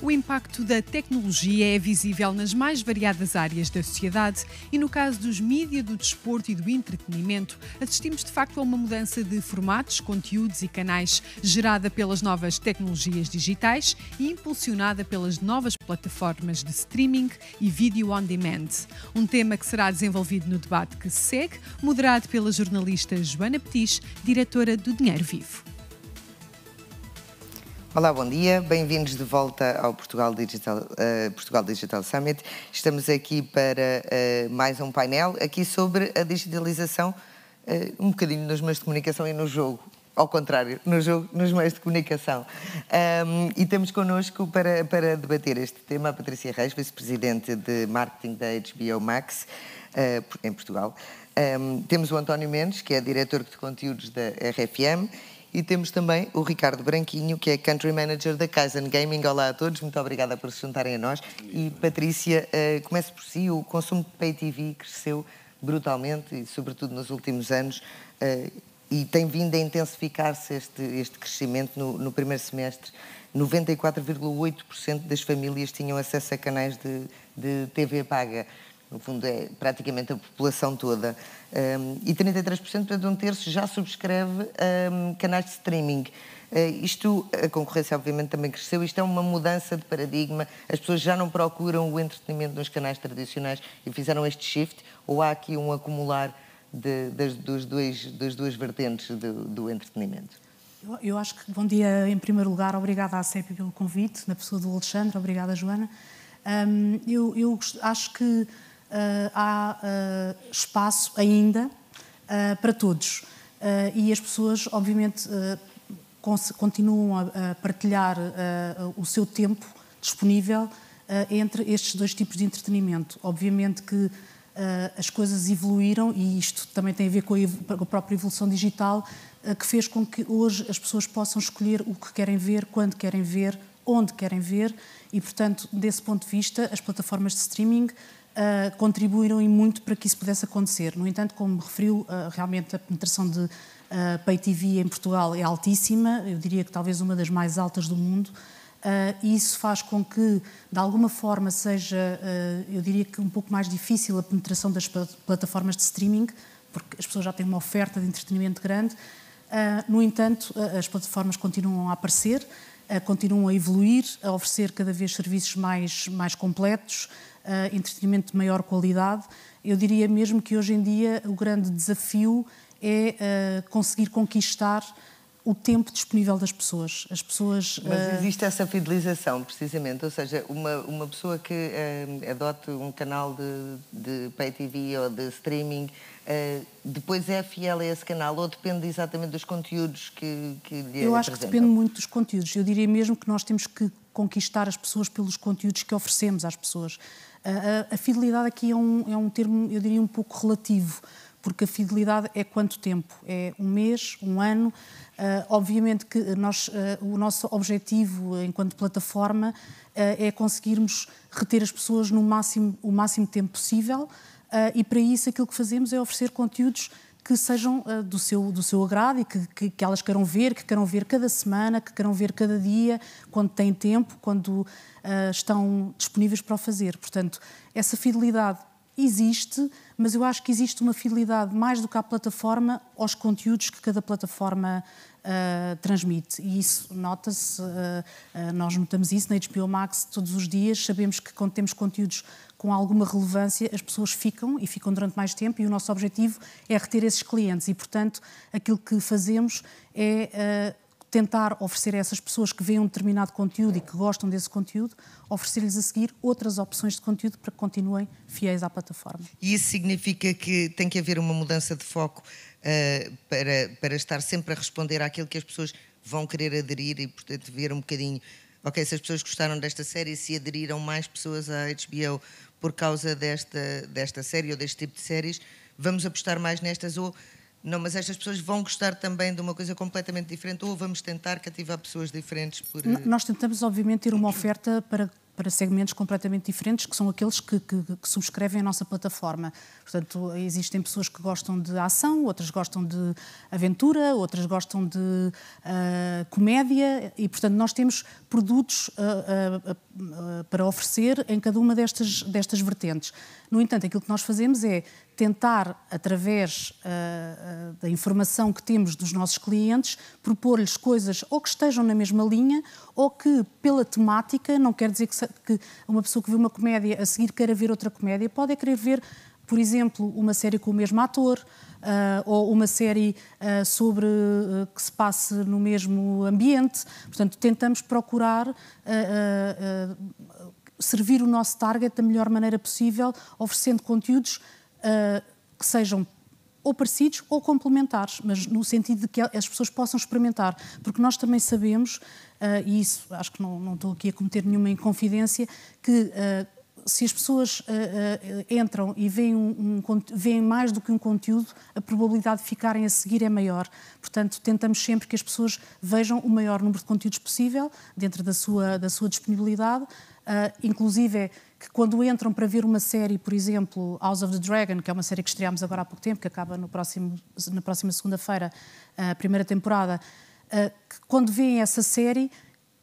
O impacto da tecnologia é visível nas mais variadas áreas da sociedade e, no caso dos mídias do desporto e do entretenimento, assistimos de facto a uma mudança de formatos, conteúdos e canais gerada pelas novas tecnologias digitais e impulsionada pelas novas plataformas de streaming e vídeo on demand. Um tema que será desenvolvido no debate que se segue, moderado pela jornalista Joana Petis, diretora do Dinheiro Vivo. Olá, bom dia. Bem-vindos de volta ao Portugal Digital, uh, Portugal Digital Summit. Estamos aqui para uh, mais um painel aqui sobre a digitalização, uh, um bocadinho nos meios de comunicação e no jogo. Ao contrário, no jogo, nos meios de comunicação. Um, e temos connosco para, para debater este tema a Patrícia Reis, vice-presidente de marketing da HBO Max em Portugal. Um, temos o António Mendes, que é diretor de conteúdos da RFM e temos também o Ricardo Branquinho, que é Country Manager da Kaizen Gaming. Olá a todos, muito obrigada por se juntarem a nós. E Patrícia, uh, eh, comece por si, o consumo de Pay TV cresceu brutalmente, e sobretudo nos últimos anos, uh, e tem vindo a intensificar-se este, este crescimento no, no primeiro semestre. 94,8% das famílias tinham acesso a canais de, de TV paga no fundo é praticamente a população toda, um, e 33%, portanto, um terço já subscreve um, canais de streaming. Uh, isto, a concorrência obviamente também cresceu, isto é uma mudança de paradigma, as pessoas já não procuram o entretenimento nos canais tradicionais e fizeram este shift, ou há aqui um acumular de, das, dos dois, das duas vertentes do, do entretenimento? Eu, eu, acho que, bom dia, em primeiro lugar, obrigada à CEP pelo convite, na pessoa do Alexandre, obrigada, Joana. Um, eu, eu acho que eh, há eh, espaço ainda eh, para todos. e as pessoas, obviamente, continuam a, partilhar o seu tempo disponível entre estes dois tipos de entretenimento. Obviamente que as coisas evoluíram e isto também tem a ver com a, própria evolução digital, que fez com que hoje as pessoas possam escolher o que querem ver, quando querem ver, onde querem ver, e portanto, desse ponto de vista, as plataformas de streaming uh, contribuíram e muito para que isso pudesse acontecer. No entanto, como referiu, uh, realmente a penetração de uh, Pay TV em Portugal é altíssima, eu diria que talvez uma das mais altas do mundo, e isso faz com que, de alguma forma, seja, eu diria que um pouco mais difícil a penetração das plataformas de streaming, porque as pessoas já têm uma oferta de entretenimento grande. no entanto, as plataformas continuam a aparecer continuam a evoluir, a oferecer cada vez serviços mais, mais completos, uh, entretenimento de maior qualidade. Eu diria mesmo que hoje em dia o grande desafio é uh, conseguir conquistar o tempo disponível das pessoas. As pessoas. Eh, Mas existe essa fidelização, precisamente. Ou seja, uma, uma pessoa que uh, adote um canal de, de pay TV ou de streaming, uh, depois é fiel a esse canal ou depende exatamente dos conteúdos que, que lhe Eu acho que depende muito dos conteúdos. Eu diria mesmo que nós temos que conquistar as pessoas pelos conteúdos que oferecemos às pessoas. A, a, fidelidade aqui é um, é um termo, eu diria, um pouco relativo, porque a fidelidade é quanto tempo? É um mês, um ano? Uh, obviamente que nós, uh, o nosso objetivo enquanto plataforma uh, é conseguirmos reter as pessoas no máximo, o máximo tempo possível e para isso aquilo que fazemos é oferecer conteúdos que sejam uh, do, seu, do seu agrado e que, que, que, elas queiram ver, que queiram ver cada semana, que queiram ver cada dia, quando têm tempo, quando uh, estão disponíveis para o fazer. Portanto, essa fidelidade existe, mas eu acho que existe uma fidelidade mais do que à plataforma aos conteúdos que cada plataforma uh, transmite. E isso nota-se, uh, uh, nós notamos isso na HBO Max todos os dias, sabemos que quando temos conteúdos com alguma relevância, as pessoas ficam e ficam durante mais tempo e o nosso objetivo é reter esses clientes e, portanto, aquilo que fazemos é uh, tentar oferecer a essas pessoas que veem um determinado conteúdo e que gostam desse conteúdo, oferecer-lhes a seguir outras opções de conteúdo para que continuem fiéis à plataforma. E isso significa que tem que haver uma mudança de foco uh, para, para estar sempre a responder àquilo que as pessoas vão querer aderir e, portanto, ver um bocadinho ok, se as pessoas gostaram desta série, se aderiram mais pessoas à HBO por causa desta, desta série ou deste tipo de séries, vamos apostar mais nestas ou não, mas estas pessoas vão gostar também de uma coisa completamente diferente ou vamos tentar cativar pessoas diferentes por... Nós tentamos, obviamente, ter uma oferta para para segmentos completamente diferentes, que são aqueles que, que, que, subscrevem a nossa plataforma. Portanto, existem pessoas que gostam de ação, outras gostam de aventura, outras gostam de uh, comédia, e, portanto, nós temos produtos uh, uh, para oferecer em cada uma destas, destas vertentes. No entanto, aquilo que nós fazemos é tentar, através uh, uh, da informação que temos dos nossos clientes, propor-lhes coisas ou que estejam na mesma linha ou que, pela temática, não quer dizer que, que uma pessoa que vê uma comédia a seguir queira ver outra comédia, pode é querer ver, por exemplo, uma série com o mesmo ator. Uh, ou uma série uh, sobre uh, que se passe no mesmo ambiente. Portanto, tentamos procurar servir o nosso target da melhor maneira possível, oferecendo conteúdos uh, que sejam ou parecidos ou complementares, mas no sentido de que as pessoas possam experimentar, porque nós também sabemos, uh, e isso acho que não, não, estou aqui a cometer nenhuma inconfidência, que uh, se as pessoas uh, entram e veem, um, um, veem, mais do que um conteúdo, a probabilidade de ficarem a seguir é maior. Portanto, tentamos sempre que as pessoas vejam o maior número de conteúdos possível, dentro da sua, da sua disponibilidade, Uh, inclusive é que quando entram para ver uma série, por exemplo, House of the Dragon, que é uma série que estreámos agora há pouco tempo, que acaba no próximo, na próxima segunda-feira, ah, a uh, primeira temporada, uh, que quando veem essa série,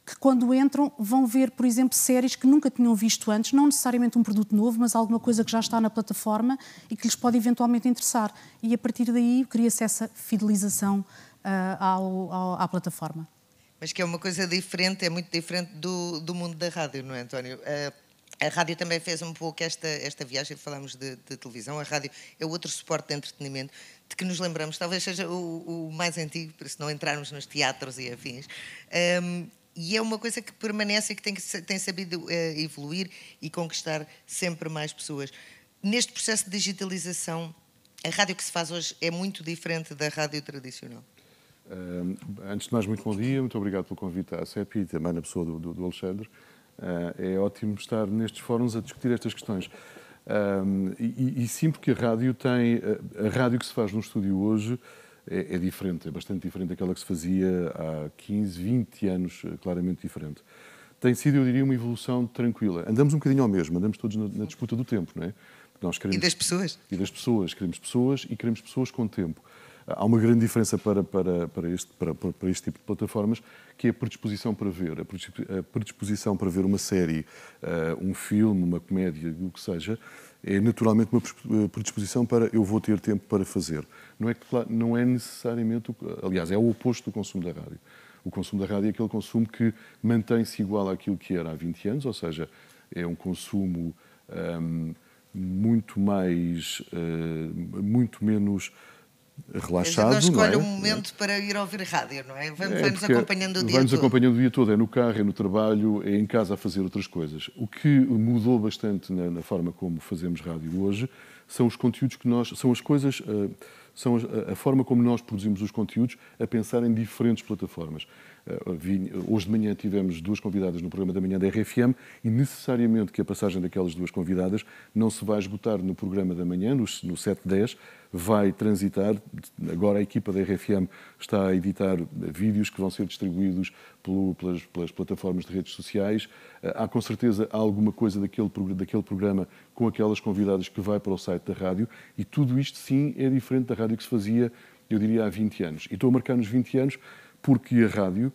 que quando entram vão ver, por exemplo, séries que nunca tinham visto antes, não necessariamente um produto novo, mas alguma coisa que já está na plataforma e que lhes pode eventualmente interessar. E a partir daí cria-se essa fidelização ao, ao, à plataforma mas que é uma coisa diferente, é muito diferente do, do mundo da rádio, não é, António? A, ah, a rádio também fez um pouco esta, esta viagem, falámos de, de, televisão, a rádio é outro suporte de entretenimento de que nos lembramos, talvez seja o, o mais antigo, para se não entrarmos nos teatros e afins. Um, e é uma coisa que permanece e que tem, que, tem sabido uh, evoluir e conquistar sempre mais pessoas. Neste processo de digitalização, a rádio que se faz hoje é muito diferente da rádio tradicional. Eh, antes de mais, muito bom dia, muito obrigado pelo convite à CEP e também na pessoa do, do, do Alexandre. Eh, é ótimo estar nestes fóruns a discutir estas questões. Eh, e, e, sim, porque a rádio tem. A rádio que se faz no estúdio hoje é, é, diferente, é bastante diferente daquela que se fazia há 15, 20 anos, claramente diferente. Tem sido, eu diria, uma evolução tranquila. Andamos um bocadinho ao mesmo, andamos todos na, na disputa do tempo, não é? Nós queremos, e das pessoas. E das pessoas. Queremos pessoas e queremos pessoas com tempo. Há uma grande diferença para, para, para, este, para, para este tipo de plataformas, que é a predisposição para ver. A predisposição para ver uma série, eh, um filme, uma comédia, o que seja, é naturalmente uma eh, predisposição para eu vou ter tempo para fazer. Não é, que não é necessariamente, aliás, é o oposto do consumo da rádio. O consumo da rádio é aquele consumo que mantém-se igual àquilo que era há 20 anos, ou seja, é um consumo ehm, muito mais, eh, muito menos relaxado. Mas não é? escolhe é? um momento para ir ouvir rádio, não é? é vamos, é nos acompanhando o dia vamos todo. Vamos acompanhando o dia todo, é no carro, é no trabalho, é em casa a fazer outras coisas. O que mudou bastante na, na forma como fazemos rádio hoje são os conteúdos que nós, são as coisas, eh, são a forma como nós produzimos os conteúdos a pensar em diferentes plataformas. Eh, eh, hoje de manhã tivemos duas convidadas no programa da manhã da RFM e necessariamente que a passagem daquelas duas convidadas não se vai esgotar no programa da manhã, no 710, vai transitar. Agora a equipa da RFM está a editar vídeos que vão ser distribuídos pelas, plataformas de redes sociais. Eh, há com certeza alguma coisa daquele, daquele programa com aquelas convidadas que vai para o site da rádio e tudo isto sim é diferente da rádio que se fazia, eu diria, há 20 anos. E estou a marcar nos 20 anos porque a rádio,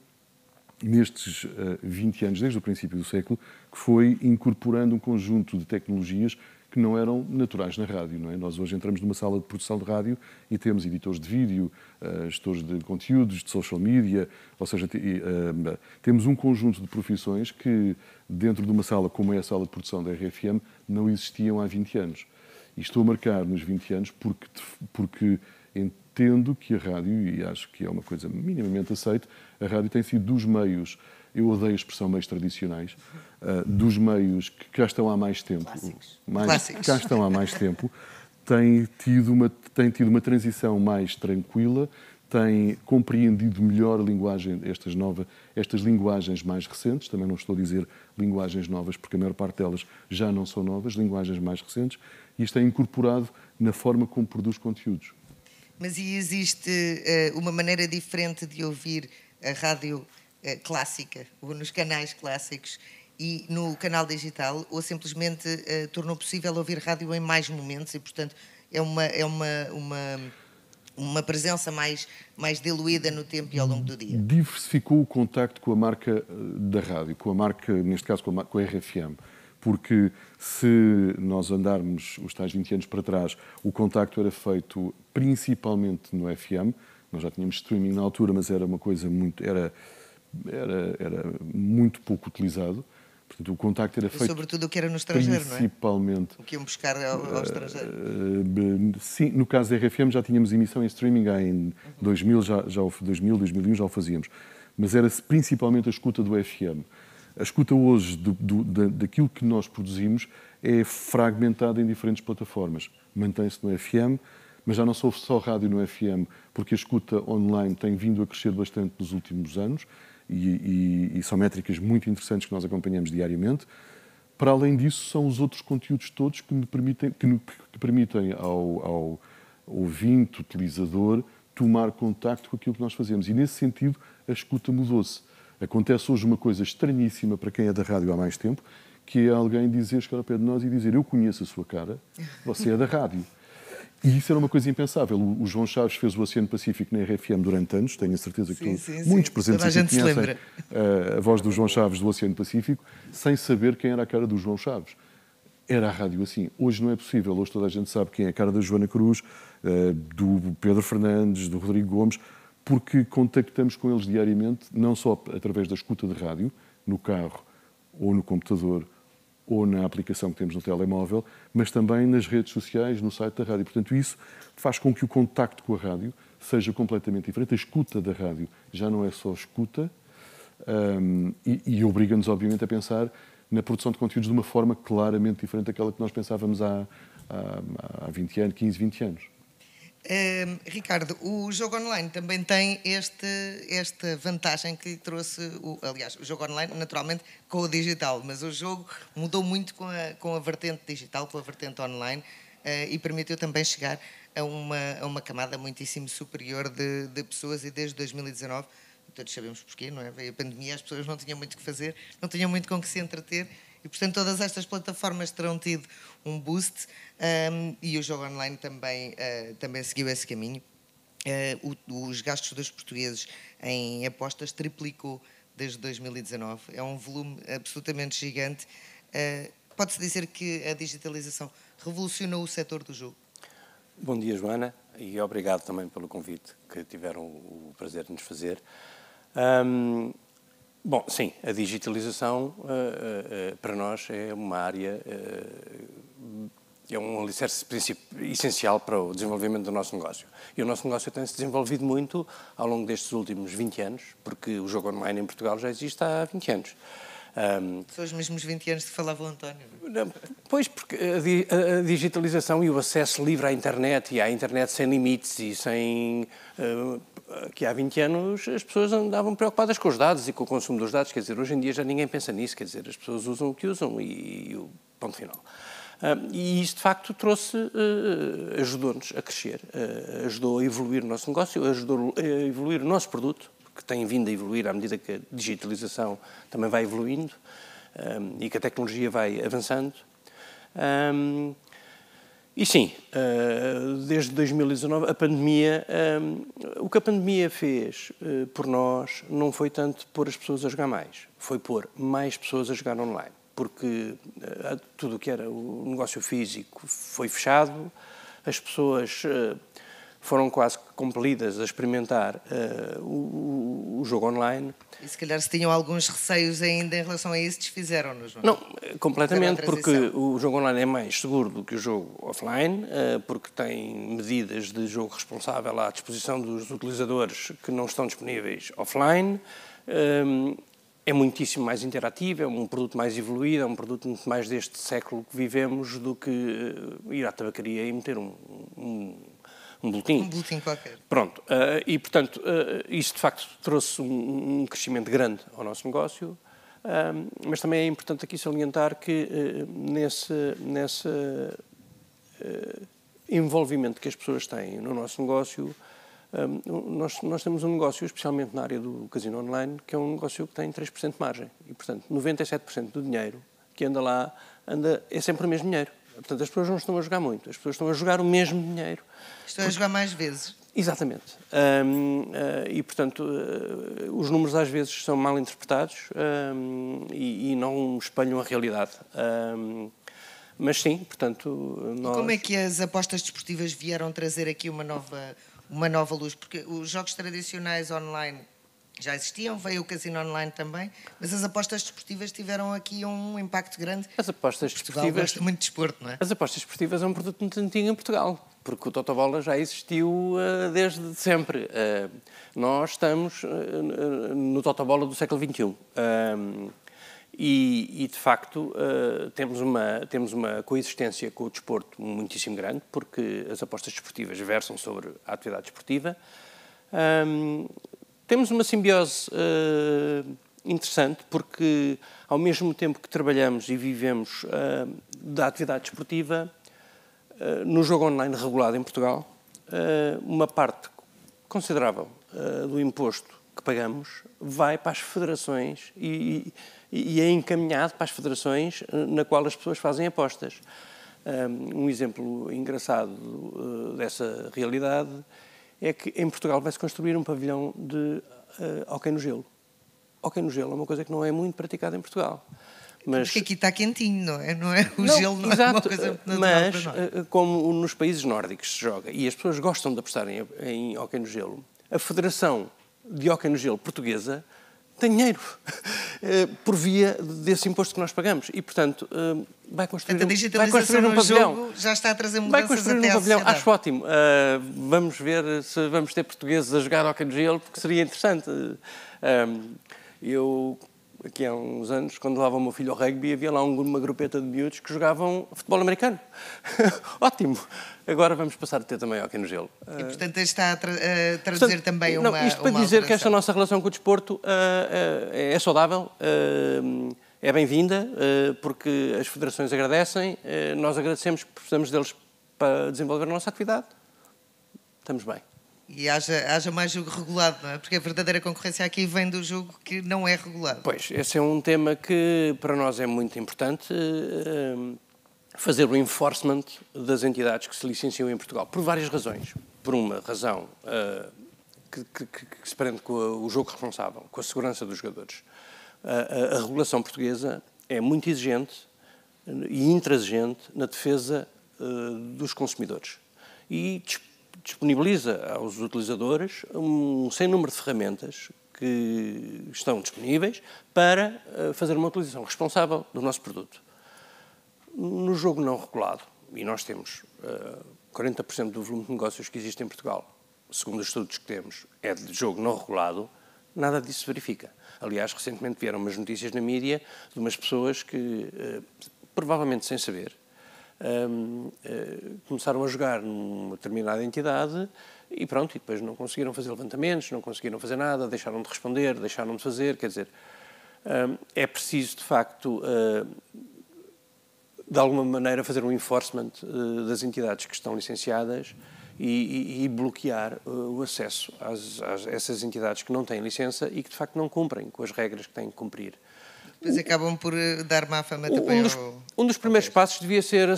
nestes uh, eh, 20 anos, desde o princípio do século, foi incorporando um conjunto de tecnologias que não eram naturais na rádio. Não é? Nós hoje entramos numa sala de produção de rádio e temos editores de vídeo, uh, gestores de conteúdos, de social media, ou seja, uh, temos um conjunto de profissões que, dentro de uma sala como é a sala de produção da RFM, não existiam há 20 anos. E estou a marcar nos 20 anos porque, porque tendo que a rádio, e acho que é uma coisa minimamente aceita, a rádio tem sido dos meios, eu odeio a expressão meios tradicionais, uh, dos meios que cá estão há mais tempo, Clássicos. mais, Clássicos. cá estão há mais tempo, tem tido uma, tem tido uma transição mais tranquila, tem compreendido melhor a linguagem, estas, novas estas linguagens mais recentes, também não estou a dizer linguagens novas, porque a maior parte delas já não são novas, linguagens mais recentes, e isto é incorporado na forma como produz conteúdos. Mas e existe uh, uma maneira diferente de ouvir a rádio uh, clássica, ou nos canais clássicos e no canal digital, ou simplesmente uh, tornou possível ouvir rádio em mais momentos e, portanto, é uma, é uma, uma, uma presença mais, mais diluída no tempo e ao longo do dia? Diversificou o contacto com a marca da rádio, com a marca, neste caso, com a, com a RFM porque se nós andarmos os tais 20 anos para trás, o contacto era feito principalmente no FM. Nós já tínhamos streaming na altura, mas era uma coisa muito. era, era, era muito pouco utilizado. Portanto, o contacto era feito. Sobretudo o que era no estrangeiro, principalmente, não é? O que iam buscar ao, ao eh, estrangeiro. Eh, sim, no caso da RFM já tínhamos emissão em streaming em 2000, já, já, 2000, 2001 já o fazíamos. Mas era principalmente a escuta do FM. A escuta hoje do, do, daquilo que nós produzimos é fragmentada em diferentes plataformas. Mantém-se no FM, mas já não ouve só rádio no FM, porque a escuta online tem vindo a crescer bastante nos últimos anos e, e, e são métricas muito interessantes que nós acompanhamos diariamente. Para além disso, são os outros conteúdos todos que, me permitem, que, que permitem ao, ao ouvinte, utilizador, tomar contacto com aquilo que nós fazemos. E nesse sentido, a escuta mudou-se. Acontece hoje uma coisa estranhíssima para quem é da rádio há mais tempo, que é alguém dizer, chegar ao pé de nós e dizer eu conheço a sua cara, você é da rádio. E isso era uma coisa impensável. O João Chaves fez o Oceano Pacífico na RFM durante anos, tenho a certeza que sim, sim, muitos sim. presentes aqui conhecem a, eh, a voz do João Chaves do Oceano Pacífico, sem saber quem era a cara do João Chaves. Era a rádio assim. Hoje não é possível. Hoje toda a gente sabe quem é a cara da Joana Cruz, eh, do Pedro Fernandes, do Rodrigo Gomes porque contactamos com eles diariamente, não só através da escuta de rádio, no carro ou no computador ou na aplicação que temos no telemóvel, mas também nas redes sociais, no site da rádio. Portanto, isso faz com que o contacto com a rádio seja completamente diferente. A escuta da rádio já não é só escuta um, e, e obriga-nos, obviamente, a pensar na produção de conteúdos de uma forma claramente diferente daquela que nós pensávamos há, há, há 20 anos, 15, 20 anos. Ehm, Ricardo, o jogo online também tem este, esta vantagem que trouxe, o, aliás, o jogo online naturalmente com o digital, mas o jogo mudou muito com a, com a vertente digital, com a vertente online uh, e permitiu também chegar a uma, a uma camada muitíssimo superior de, de pessoas e desde 2019, todos sabemos porquê, não é? Veio a pandemia, as pessoas não tinham muito o que fazer, não tinham muito com que se entreter e, portanto, todas estas plataformas terão tido um boost um, e o jogo online também, uh, também seguiu esse caminho. Uh, o, os gastos dos portugueses em apostas triplicou desde 2019. É um volume absolutamente gigante. Uh, Pode-se dizer que a digitalização revolucionou o setor do jogo? Bom dia, Joana, e obrigado também pelo convite que tiveram o prazer de nos fazer. Um, Bom, sim, a digitalização uh, uh, para nós é uma área, uh, é um alicerce essencial para o desenvolvimento do nosso negócio. E o nosso negócio tem-se desenvolvido muito ao longo destes últimos 20 anos, porque o jogo online em Portugal já existe há 20 anos. Um, São os mesmos 20 anos que falava o António. Não, é? pois, porque a, a, digitalização e o acesso livre à internet e à internet sem limites e sem uh, que há 20 anos as pessoas andavam preocupadas com os dados e com o consumo dos dados, quer dizer, hoje em dia já ninguém pensa nisso, quer dizer, as pessoas usam o que usam e, e o ponto final. Ah, e isto, de facto, trouxe, ah, ajudou-nos a crescer, ah, ajudou a evoluir o nosso negócio, ajudou a evoluir o nosso produto, que tem vindo a evoluir à medida que a digitalização também vai evoluindo e que a tecnologia vai avançando. E sim, eh, desde 2019, a pandemia, eh, o que a pandemia fez eh, por nós não foi tanto pôr as pessoas a jogar mais, foi pôr mais pessoas a jogar online, porque tudo o que era o negócio físico foi fechado, as pessoas foram quase compelidas a experimentar uh, o, o, jogo online. E se calhar se tinham alguns receios ainda em relação a isso, desfizeram-nos, não? Não, completamente, porque o jogo online é mais seguro do que o jogo offline, uh, porque tem medidas de jogo responsável à disposição dos utilizadores que não estão disponíveis offline. Um, eh, é muitíssimo mais interativo, é um produto mais evoluído, é um produto muito mais deste século que vivemos do que ir à tabacaria e meter um, um um boletim. Um boletim qualquer. Pronto. Uh, e, portanto, uh, de facto trouxe um, um, crescimento grande ao nosso negócio, uh, mas também é importante aqui salientar que nesse, nesse envolvimento que as pessoas têm no nosso negócio, nós, nós temos um negócio, especialmente na área do casino online, que é um negócio que tem 3% de margem. E, portanto, 97% do dinheiro que anda lá anda, é sempre o mesmo dinheiro. Portanto, as pessoas não estão a jogar muito, as pessoas estão a jogar o mesmo dinheiro. Estão porque... a jogar mais vezes. Exatamente. Um, uh, ah, e, portanto, uh, os números às vezes são mal interpretados um, e, e, não espelham a realidade. Um, mas sim, portanto. Nós... E como é que as apostas desportivas vieram trazer aqui uma nova, uma nova luz? Porque os jogos tradicionais online já existiam, veio o casino online também, mas as apostas desportivas tiveram aqui um impacto grande. As apostas Portugal desportivas. gosta muito de desporto, não é? As apostas desportivas é um produto muito antigo em Portugal, porque o Totobola já existiu uh, desde sempre. Uh, nós estamos uh, no Totobola do século XXI. E, e, de facto temos uma temos uma coexistência com o desporto muitíssimo grande porque as apostas desportivas versam sobre a atividade desportiva um, ehm, temos uma simbiose uh, interessante, porque ao mesmo tempo que trabalhamos e vivemos uh, da atividade desportiva, uh, eh, no jogo online regulado em Portugal, uma parte considerável do imposto que pagamos vai para as federações e, e, e, é encaminhado para as federações na qual as pessoas fazem apostas. Um exemplo engraçado dessa realidade é que em Portugal vai-se construir um pavilhão de uh, hockey no gelo. Hóquei no gelo é uma coisa que não é muito praticada em Portugal. Mas... Porque aqui está quentinho, não é? Não é? O não, gelo não exato, é uma coisa Mas, eh, como nos países nórdicos se joga, e as pessoas gostam de apostar em, em no gelo, a Federação de Hóquei no Gelo Portuguesa tem dinheiro eh, por via desse imposto que nós pagamos. E, portanto, vai construir, a digitalização vai um pavilhão. Jogo já está a trazer mudanças Vai construir um pavilhão, acho ótimo. Uh, vamos ver se vamos ter portugueses a jogar ao canjelo, porque seria interessante. Uh, eu, aqui há uns anos, quando levava o meu filho ao rugby, havia lá uma grupeta de miúdos que jogavam futebol americano. ótimo! Agora vamos passar a ter também hockey no gelo. E, portanto, está a, tra ah, trazer portanto, também não, uma Isto para uma dizer alteração. que esta nossa relação com o desporto uh, é saudável é bem-vinda, eh, porque as federações agradecem, eh, nós agradecemos, precisamos deles para desenvolver a nossa atividade. Estamos bem. E haja, haja mais jogo regulado, não é? Porque a verdadeira concorrência aqui vem do jogo que não é regulado. Pois, esse é um tema que para nós é muito importante, eh, fazer o enforcement das entidades que se licenciam em Portugal, por várias razões. Por uma razão que, que, que se prende com o jogo responsável, com a segurança dos jogadores a, a, regulação portuguesa é muito exigente e intransigente na defesa uh, dos consumidores e disponibiliza aos utilizadores um sem número de ferramentas que estão disponíveis para uh, fazer uma utilização responsável do nosso produto. No jogo não regulado, e nós temos uh, eh, 40% do volume de negócios que existe em Portugal, segundo os estudos que temos, é de jogo não regulado, nada disso se verifica. Aliás, recentemente vieram umas notícias na mídia de umas pessoas que, eh, provavelmente sem saber, ehm, eh, começaram a jogar numa determinada entidade e pronto, e depois não conseguiram fazer levantamentos, não conseguiram fazer nada, deixaram de responder, deixaram de fazer, quer dizer, ehm, é preciso de facto eh, de alguma maneira fazer um enforcement das entidades que estão licenciadas e, e, e bloquear uh, o acesso às, às, essas entidades que não têm licença e que de facto não cumprem com as regras que têm que cumprir. Mas acabam por eh, dar má fama um também dos, ao... Um dos primeiros ao passos devia ser a, a, a,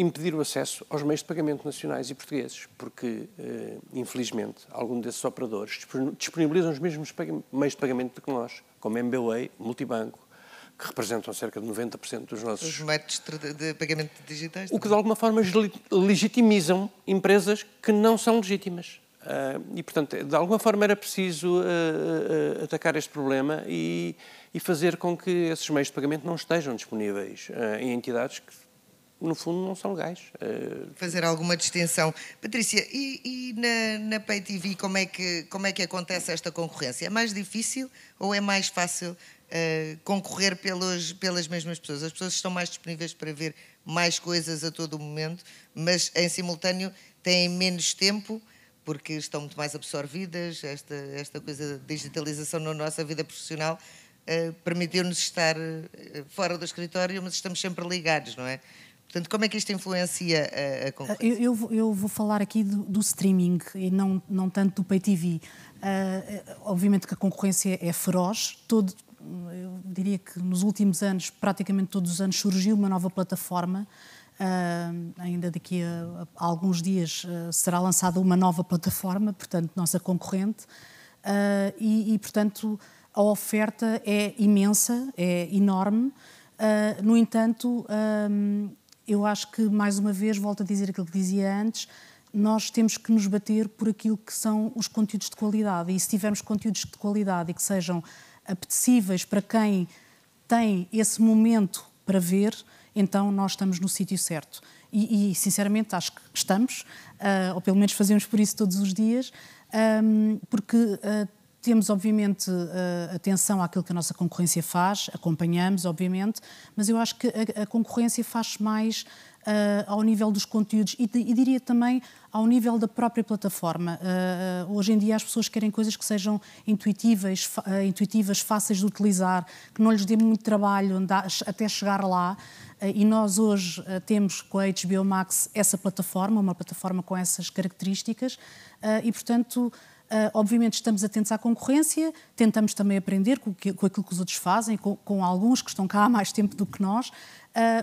impedir o acesso aos meios de pagamento nacionais e portugueses, porque, eh, infelizmente, alguns desses operadores disponibilizam os mesmos meios de pagamento que nós, como MBWay, Multibanco, que representam cerca de 90% dos nossos. Os métodos de pagamento digitais. O que de é? alguma forma legitimizam empresas que não são legítimas. Ah, e, portanto, de alguma forma era preciso ah, ah, atacar este problema e, fazer com que esses meios de pagamento não estejam disponíveis em entidades que no fundo não são legais. Eh, Fazer alguma distinção. Patrícia, e, e na, na Pay TV como é, que, como é que acontece esta concorrência? É mais difícil ou é mais fácil uh, concorrer pelos, pelas mesmas pessoas? As pessoas estão mais disponíveis para ver mais coisas a todo momento, mas em simultâneo têm menos tempo porque estão muito mais absorvidas, esta, esta coisa de digitalização na nossa vida profissional uh, permitiu-nos estar fora do escritório, mas estamos sempre ligados, não é? Portanto, como é que isto influencia a, a ah, concorrência? Eu, eu, eu, vou falar aqui do, do, streaming e não, não tanto do Pay TV. Uh, ah, ah, obviamente que a concorrência é feroz. Todo, eu diria que nos últimos anos, praticamente todos os anos, surgiu uma nova plataforma. Uh, ainda daqui a, a alguns dias uh, será lançada uma nova plataforma, portanto, nossa concorrente. E, e, portanto, a oferta é imensa, é enorme. Uh, no entanto, eu acho que, mais uma vez, volto a dizer aquilo que dizia antes, nós temos que nos bater por aquilo que são os conteúdos de qualidade. E se tivermos conteúdos de qualidade e que sejam apetecíveis para quem tem esse momento para ver, então nós estamos no sítio certo. E, e, sinceramente acho que estamos, uh, ou pelo menos fazemos por isso todos os dias, um, ah, porque uh, temos, obviamente, eh, atenção àquilo que a nossa concorrência faz, acompanhamos, obviamente, mas eu acho que a, concorrência faz mais eh, ao nível dos conteúdos e, e, diria também ao nível da própria plataforma. Eh, hoje em dia as pessoas querem coisas que sejam intuitivas, intuitivas, fáceis de utilizar, que não lhes dê muito trabalho até chegar lá. e nós hoje temos com a HBO Max essa plataforma, uma plataforma com essas características, e portanto Uh, obviamente estamos atentos à concorrência, tentamos também aprender com, que, com aquilo que os outros fazem, com, com, alguns que estão cá há mais tempo do que nós, uh,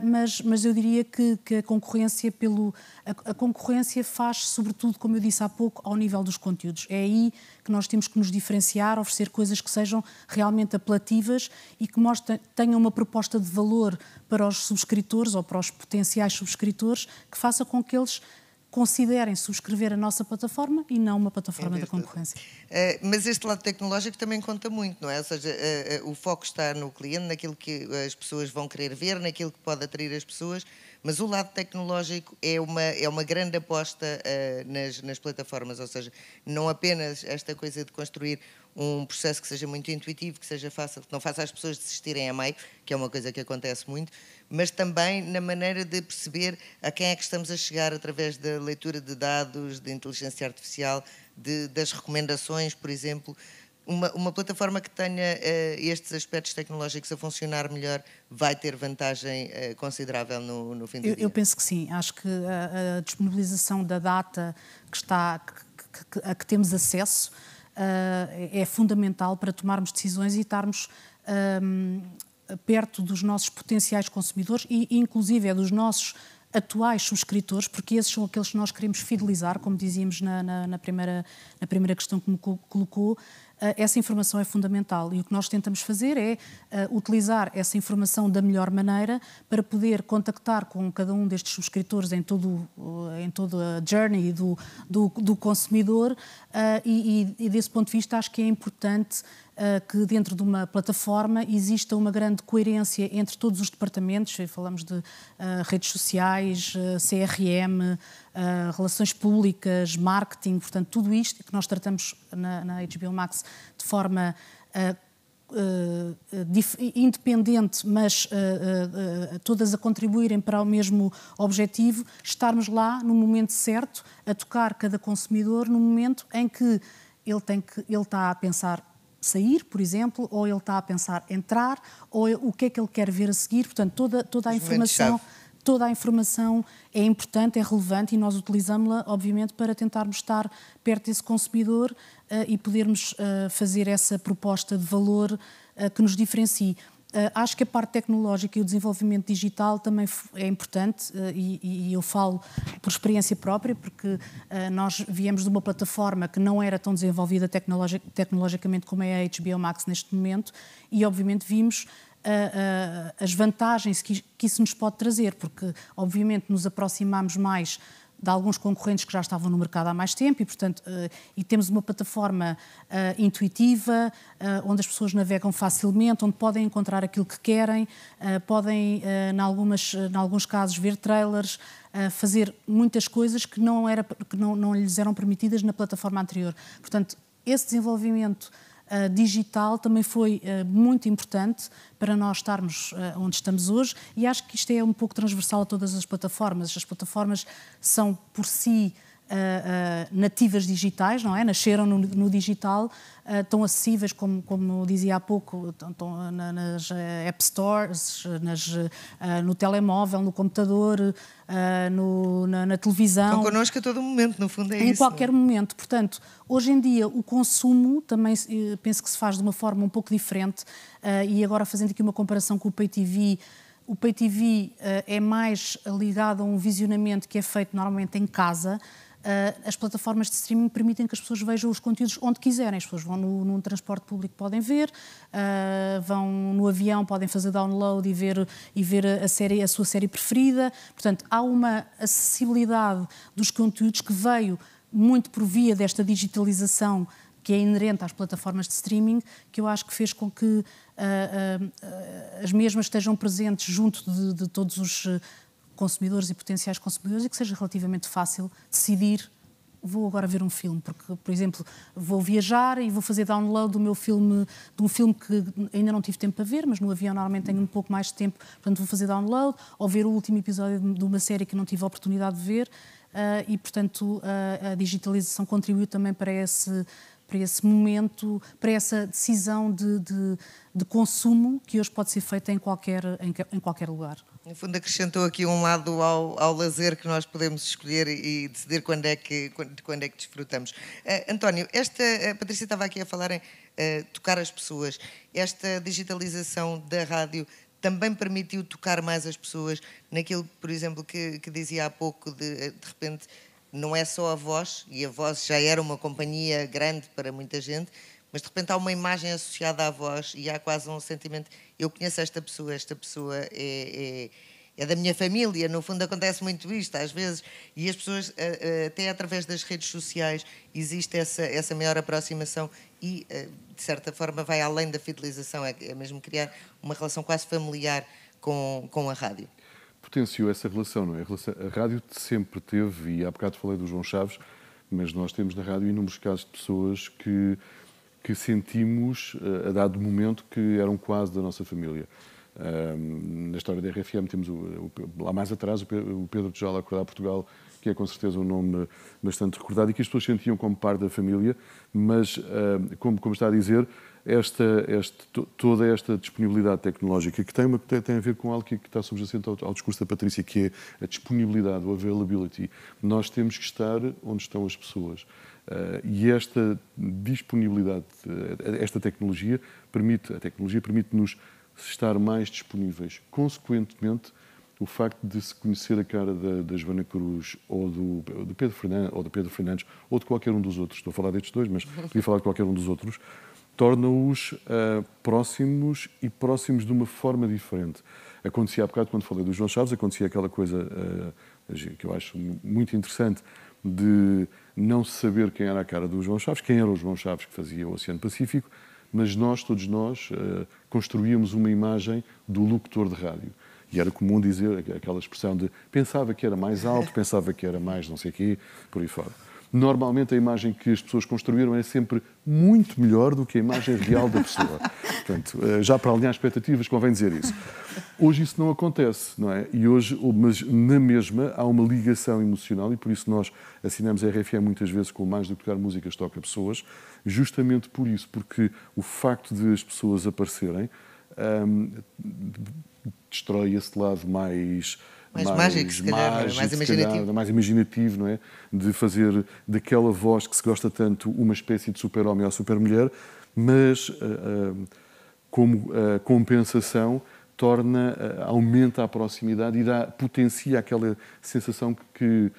mas, mas eu diria que, que a concorrência pelo a, a, concorrência faz sobretudo, como eu disse há pouco, ao nível dos conteúdos. É aí que nós temos que nos diferenciar, oferecer coisas que sejam realmente apelativas e que mostrem, tenham uma proposta de valor para os subscritores ou para os potenciais subscritores que faça com que eles considerem subscrever a nossa plataforma e não uma plataforma é da concorrência. Eh, mas este lado tecnológico também conta muito, não é? Ou seja, eh, eh, o foco está no cliente, naquilo que as pessoas vão querer ver, naquilo que pode atrair as pessoas, mas o lado tecnológico é uma, é uma grande aposta nas, nas plataformas, ou seja, não apenas esta coisa de construir um processo que seja muito intuitivo, que seja fácil, que não faça as pessoas desistirem a meio, que é uma coisa que acontece muito, mas também na maneira de perceber a quem é que estamos a chegar através da leitura de dados, de inteligência artificial, de, das recomendações, por exemplo. Uma, uma plataforma que tenha uh, estes aspectos tecnológicos a funcionar melhor vai ter vantagem uh, considerável no, no fim do eu, dia? Eu penso que sim. Acho que a, a disponibilização da data que está, que, que, a que temos acesso eh, é fundamental para tomarmos decisões e estarmos ehm, perto dos nossos potenciais consumidores e, inclusive, é dos nossos atuais subscritores, porque esses são aqueles que nós queremos fidelizar, como dizíamos na, na, na primeira, na primeira questão que me colocou, ah, essa informação é fundamental e o que nós tentamos fazer é ah, utilizar essa informação da melhor maneira para poder contactar com cada um destes subscritores em todo em toda a journey do, do, do consumidor ah, e, e, e, desse ponto de vista acho que é importante eh, que dentro de uma plataforma exista uma grande coerência entre todos os departamentos, eh, falamos de eh, redes sociais, CRM, relações públicas, marketing, portanto, tudo isto é que nós tratamos na, na HBO Max de forma Uh, independente, mas uh, uh, todas a contribuírem para o mesmo objetivo, estarmos lá no momento certo, a tocar cada consumidor no momento em que ele, tem que, ele está a pensar sair, por exemplo, ou ele está a pensar entrar, ou o que é que ele quer ver a seguir. Portanto, toda, toda a informação toda a informação é importante, é relevante e nós utilizamos-la, obviamente, para tentarmos estar perto desse consumidor uh, e podermos uh, fazer essa proposta de valor uh, que nos diferencie. Eh, acho que a parte tecnológica e o desenvolvimento digital também é importante eh, e, eu falo por experiência própria, porque eh, nós viemos de uma plataforma que não era tão desenvolvida tecnologicamente como é a HBO Max neste momento e, obviamente, vimos as vantagens que, isso nos pode trazer, porque, obviamente, nos aproximamos mais de alguns concorrentes que já estavam no mercado há mais tempo e, portanto, eh, e temos uma plataforma eh, intuitiva, eh, onde as pessoas navegam facilmente, onde podem encontrar aquilo que querem, podem, em, algumas, em alguns casos, ver trailers, fazer muitas coisas que não, era, que não, não lhes eram permitidas na plataforma anterior. Portanto, esse desenvolvimento eh, digital também foi uh, muito importante para nós estarmos uh, onde estamos hoje e acho que isto é um pouco transversal a todas as plataformas. As plataformas são por si Uh, nativas digitais, não é? Nasceram no, no digital, uh, tão acessíveis como, como dizia há pouco, tão, tão, na, nas eh, app stores, nas, no telemóvel, no computador, no, na, na, televisão. Estão connosco a todo momento, no fundo é em isso. Em qualquer momento. Portanto, hoje em dia o consumo também eh, penso que se faz de uma forma um pouco diferente e agora fazendo aqui uma comparação com o Pay TV, o Pay TV é mais ligado a um visionamento que é feito normalmente em casa, ah, as plataformas de streaming permitem que as pessoas vejam os conteúdos onde quiserem. As pessoas vão no, num transporte público, podem ver, uh, vão no avião, podem fazer download e ver, e ver a, série, a sua série preferida. Portanto, há uma acessibilidade dos conteúdos que veio muito por via desta digitalização que é inerente às plataformas de streaming, que eu acho que fez com que uh, uh, as mesmas estejam presentes junto de, de todos os consumidores e potenciais consumidores e que seja relativamente fácil decidir vou agora ver um filme, porque, por exemplo, vou viajar e vou fazer download do meu filme, de um filme que ainda não tive tempo para ver, mas no avião normalmente tenho um pouco mais de tempo, portanto vou fazer download, ou ver o último episódio de uma série que não tive a oportunidade de ver, uh, e, portanto, uh, a digitalização contribuiu também para esse para esse momento, para essa decisão de, de, de consumo que hoje pode ser feita em qualquer, em, em, qualquer lugar. No fundo, acrescentou aqui um lado ao, ao lazer que nós podemos escolher e decidir quando é que, quando, quando é que desfrutamos. Uh, António, esta, a eh, Patrícia estava aqui a falar em uh, tocar as pessoas. Esta digitalização da rádio também permitiu tocar mais as pessoas naquilo, por exemplo, que, que dizia há pouco, de, de repente não é só a voz, e a voz já era uma companhia grande para muita gente, mas de repente há uma imagem associada à voz e há quase um sentimento. Eu conheço esta pessoa, esta pessoa é, é, é da minha família, no fundo acontece muito isto às vezes, e as pessoas, eh, eh, até através das redes sociais, existe essa, essa maior aproximação e, eh, de certa forma, vai além da fidelização, é, é mesmo criar uma relação quase familiar com, com a rádio potenciou essa relação, não é? A rádio sempre teve, e há bocado falei do João Chaves, mas nós temos na rádio inúmeros casos de pessoas que, que sentimos, eh, a dado momento, que eram quase da nossa família. Um, na história da RFM temos o, o, lá mais atrás o Pedro Tejala acordar Portugal que é com certeza um nome bastante recordado e que as pessoas sentiam como par da família, mas, ah, como, como está a dizer, esta, toda esta disponibilidade tecnológica, que tem, uma, tem, a ver com algo que, está subjacente ao, ao, discurso da Patrícia, que é a disponibilidade, o availability. Nós temos que estar onde estão as pessoas. Uh, e esta disponibilidade, ah, esta tecnologia, permite, a tecnologia permite-nos estar mais disponíveis. Consequentemente, o facto de se conhecer a cara da, da Joana Cruz ou do, do, Pedro Fernandes, ou do Pedro Fernandes ou de qualquer um dos outros, estou a falar destes dois, mas podia falar de qualquer um dos outros, torna-os uh, próximos e próximos de uma forma diferente. Acontecia há bocado, quando falei do João Chaves, acontecia aquela coisa uh, que eu acho muito interessante de não saber quem era a cara do João Chaves, quem era o João Chaves que fazia o Oceano Pacífico, mas nós, todos nós, uh, construíamos uma imagem do locutor de rádio. E era comum dizer aquela expressão de pensava que era mais alto, pensava que era mais não sei o quê, por aí fora. Normalmente a imagem que as pessoas construíram é sempre muito melhor do que a imagem real da pessoa. Portanto, eh, já para alinhar expectativas, convém dizer isso. Hoje isso não acontece, não é? E hoje, mas na mesma, há uma ligação emocional e por isso nós assinamos a RFM muitas vezes com mais do que tocar músicas, toca pessoas, justamente por isso, porque o facto de as pessoas aparecerem um, destrói esse lado mais mais, mais mágico, se calhar, é? mágico, mais imaginativo. Calhar, mais imaginativo, não é? De fazer daquela voz que se gosta tanto uma espécie de super-homem ou super-mulher, mas uh, como uh, compensação torna, uh, aumenta a proximidade e dá, potencia aquela sensação que, que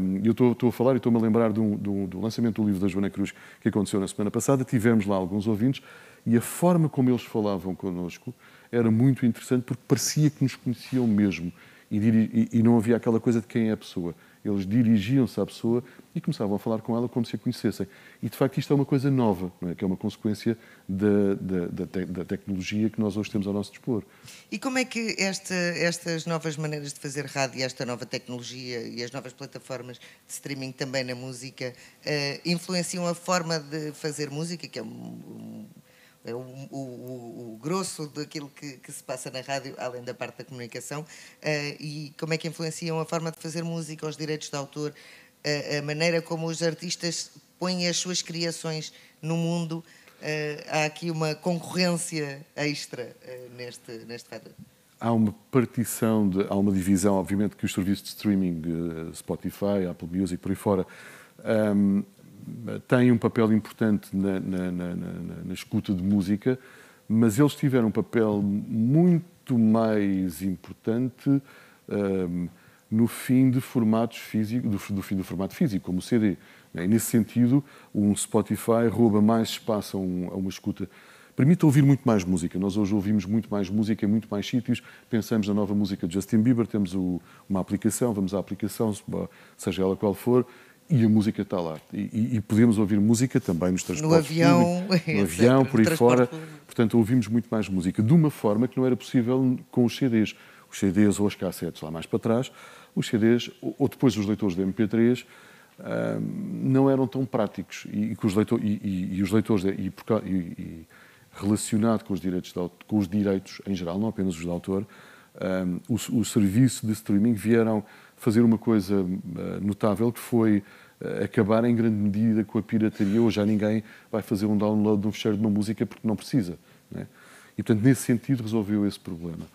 um, eu estou a falar e estou-me a lembrar do, do, do lançamento do livro da Joana Cruz que aconteceu na semana passada. Tivemos lá alguns ouvintes e a forma como eles falavam connosco era muito interessante porque parecia que nos conheciam mesmo e, e, e não havia aquela coisa de quem é a pessoa. Eles dirigiam-se à pessoa e começavam a falar com ela como se a conhecessem. E de facto isto é uma coisa nova, é? que é uma consequência da, da, da, da, tecnologia que nós hoje temos ao nosso dispor. E como é que esta, estas novas maneiras de fazer rádio, esta nova tecnologia e as novas plataformas de streaming também na música uh, influenciam a forma de fazer música, que é um é o, o, o, grosso daquilo que, que, se passa na rádio, além da parte da comunicação, uh, e como é que influenciam a forma de fazer música, os direitos de autor, uh, a maneira como os artistas põem as suas criações no mundo. Uh, há aqui uma concorrência extra neste, neste fator. Há uma partição, de, há uma divisão, obviamente, que os serviços de streaming, Spotify, Apple Music, por aí fora, um, ehm, têm um papel importante na, na, na, na, escuta de música, mas eles tiveram um papel muito mais importante um, ehm, no fim de formatos físico, do, do, fim do formato físico, como o CD. Né? E nesse sentido, um Spotify rouba mais espaço a, um, a uma escuta permite ouvir muito mais música. Nós hoje ouvimos muito mais música em muito mais sítios. Pensamos na nova música de Justin Bieber, temos o, uma aplicação, vamos à aplicação, seja ela qual for, e a música está lá. E, e podemos ouvir música também nos transportes. No avião, no avião por aí fora. Portanto, ouvimos muito mais música, de uma forma que não era possível com os CDs. Os CDs ou as cassetes lá mais para trás, os CDs, ou depois os leitores de MP3, hum, ah, não eram tão práticos. E, e, os, leitor, e os, leitores, de, e, por, relacionado com os, direitos de, com os direitos em geral, não apenas os de autor, hum, o, o serviço de streaming vieram fazer uma coisa eh, notável que foi eh, acabar em grande medida com a pirataria. ou já ninguém vai fazer um download de um fecheiro de uma música porque não precisa. Né? E, portanto, nesse sentido, resolveu esse problema.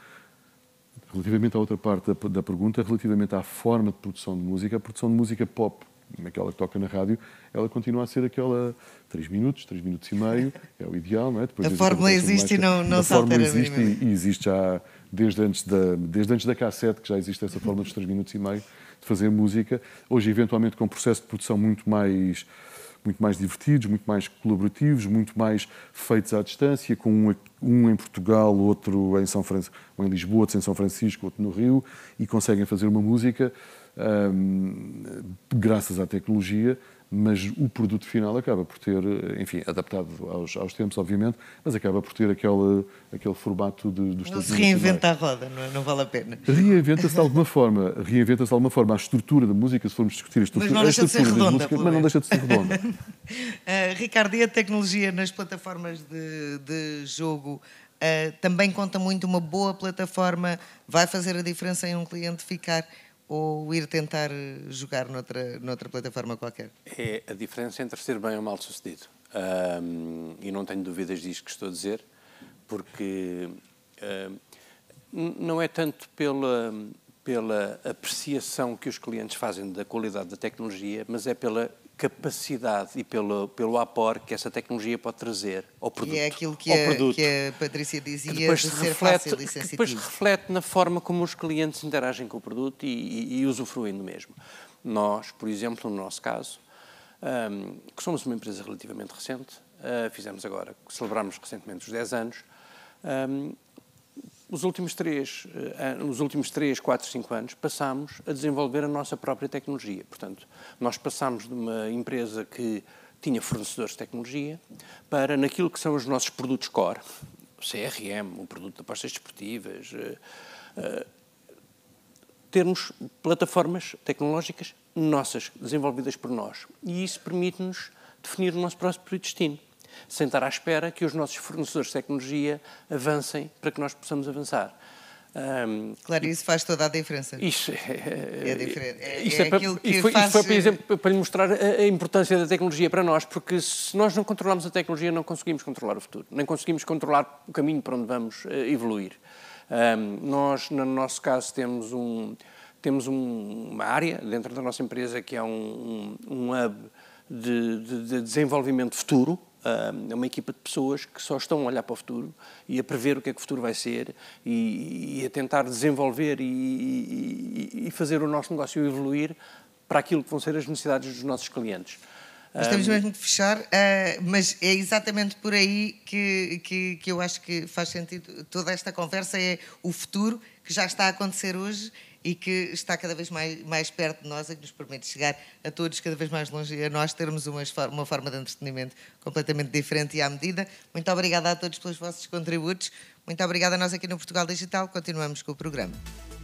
Relativamente à outra parte da, da pergunta, relativamente à forma de produção de música, a produção de música pop, aquela que toca na rádio, ela continua a ser aquela 3 minutos, 3 minutos e meio, é o ideal, não é? Depois a fórmula existe mais... e não, não a se altera. A fórmula existe e, e existe já desde antes da, desde antes da cassete, que já existe essa forma dos 3 minutos e meio de fazer música. Hoje, eventualmente, com um processo de produção muito mais muito mais divertidos, muito mais colaborativos, muito mais feitos à distância, com um, um em Portugal, outro em São Francisco, um em Lisboa, outro em São Francisco, outro no Rio, e conseguem fazer uma música hum, graças à tecnologia mas o produto final acaba por ter, eh, enfim, adaptado aos, aos tempos, obviamente, mas acaba por ter aquele aquele formato de, dos Não se reinventa a roda, não, é? não vale a pena. Reinventa-se de alguma forma, reinventa-se de alguma forma a estrutura da música, se formos discutir a estrutura, mas não de ser redonda, música, mas não deixa de ser redonda. uh, Ricardo, e a tecnologia nas plataformas de, de jogo uh, também conta muito, uma boa plataforma vai fazer a diferença em um cliente ficar ou ir tentar eh, jogar noutra, noutra plataforma qualquer? É a diferença entre ser bem ou mal sucedido. Um, e não tenho dúvidas disto que estou a dizer, porque um, não é tanto pela, pela apreciação que os clientes fazem da qualidade da tecnologia, mas é pela capacidade e pelo, pelo apor que essa tecnologia pode trazer ao é produto. E é aquilo que, a, produto, que a Patrícia dizia de ser reflete, fácil e sensitivo. depois reflete na forma como os clientes interagem com o produto e, e, e usufruem do mesmo. Nós, por exemplo, no nosso caso, um, que somos uma empresa relativamente recente, uh, fizemos agora, celebramos recentemente os 10 anos, um, nos últimos três, eh, nos últimos três, quatro, cinco anos, passámos a desenvolver a nossa própria tecnologia. Portanto, nós passámos de uma empresa que tinha fornecedores de tecnologia para naquilo que são os nossos produtos core, o CRM, o produto de apostas desportivas, eh, eh, termos plataformas tecnológicas nossas, desenvolvidas por nós. E isso permite-nos definir o nosso próprio destino sem estar à espera que os nossos fornecedores de tecnologia avancem para que nós possamos avançar. Um, claro, isso faz toda a diferença. Isso é, é, é diferente. É, é, é para, aquilo que foi, faz... foi, por exemplo, para lhe mostrar a, a, importância da tecnologia para nós, porque se nós não controlarmos a tecnologia, não conseguimos controlar o futuro, nem conseguimos controlar o caminho para onde vamos eh, evoluir. Um, nós, no nosso caso, temos, um, temos um, uma área dentro da nossa empresa que é um, um hub de, de, de desenvolvimento futuro, é uma equipa de pessoas que só estão a olhar para o futuro e a prever o que é que o futuro vai ser e, e a tentar desenvolver e, e, e, fazer o nosso negócio evoluir para aquilo que vão ser as necessidades dos nossos clientes. Mas temos mesmo que fechar, eh, mas é exatamente por aí que, que, que eu acho que faz sentido toda esta conversa, é o futuro que já está a acontecer hoje e que está cada vez mais, mais perto de nós e que nos permite chegar a todos cada vez mais longe e a nós termos uma, uma forma de entretenimento completamente diferente e à medida. Muito obrigada a todos pelos vossos contributos. Muito obrigada a nós aqui no Portugal Digital. Continuamos com o programa.